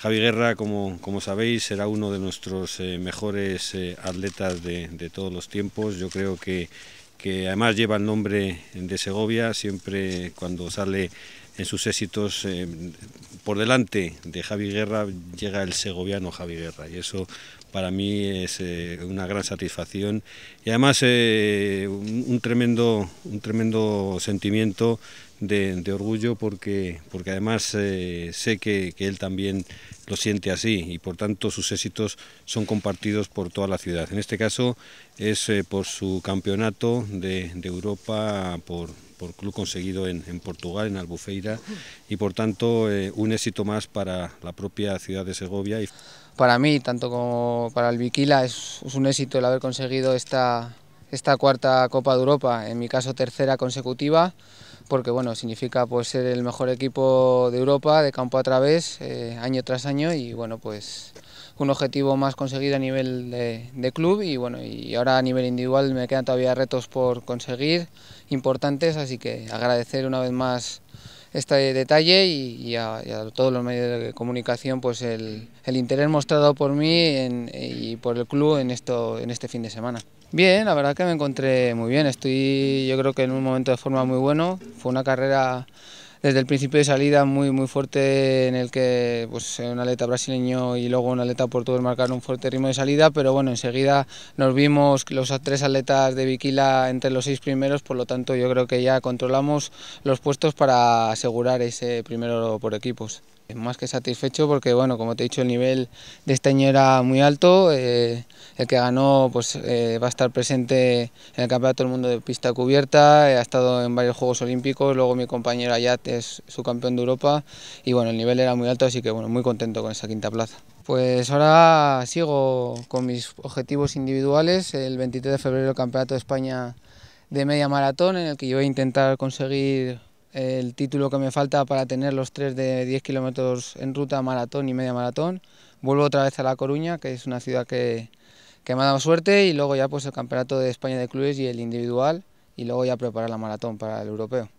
Javi Guerra, como, como sabéis, será uno de nuestros eh, mejores eh, atletas de, todos los tiempos. Yo creo que, que además lleva el nombre de Segovia, siempre cuando sale en sus éxitos eh, por delante de Javi Guerra llega el segoviano Javi Guerra y eso para mí es eh, una gran satisfacción y además eh, un, tremendo, un tremendo sentimiento de, orgullo porque, porque además eh, sé que, él también lo siente así y por tanto sus éxitos son compartidos por toda la ciudad. En este caso es por su campeonato de, Europa, por, club conseguido en, en, Portugal, en Albufeira, y por tanto un éxito más para la propia ciudad de Segovia para mí, tanto como para el Viquila, es, un éxito el haber conseguido esta, esta cuarta Copa de Europa, en mi caso tercera consecutiva, porque bueno, significa pues, ser el mejor equipo de Europa, de campo a través, eh, año tras año, y bueno, pues un objetivo más conseguido a nivel de, club y bueno, y ahora a nivel individual me quedan todavía retos por conseguir importantes, así que agradecer una vez más este detalle y, a, todos los medios de comunicación pues el, el interés mostrado por mí y por el club en, esto, en este fin de semana. Bien, la verdad que me encontré muy bien, estoy yo creo que en un momento de forma muy bueno, fue una carrera desde el principio de salida muy, muy fuerte en el que pues, un atleta brasileño y luego un atleta portugués marcaron un fuerte ritmo de salida, pero bueno, enseguida nos vimos los tres atletas de Viquila entre los seis primeros, por lo tanto yo creo que ya controlamos los puestos para asegurar ese primero por equipos. Más que satisfecho porque, bueno, como te he dicho, el nivel de este año era muy alto. Eh, el que ganó pues, eh, va a estar presente en el Campeonato del Mundo de Pista Cubierta, eh, ha estado en varios Juegos Olímpicos, luego mi compañero Ayat es campeón de Europa y bueno, el nivel era muy alto, así que bueno, muy contento con esa quinta plaza. Pues ahora sigo con mis objetivos individuales, el 23 de febrero el Campeonato de España de media maratón en el que yo voy a intentar conseguir el título que me falta para tener los tres de 10 kilómetros en ruta, maratón y media maratón. Vuelvo otra vez a La Coruña, que es una ciudad que, que me ha dado suerte y luego ya pues el Campeonato de España de Clubes y el individual y luego ya preparar la maratón para el europeo.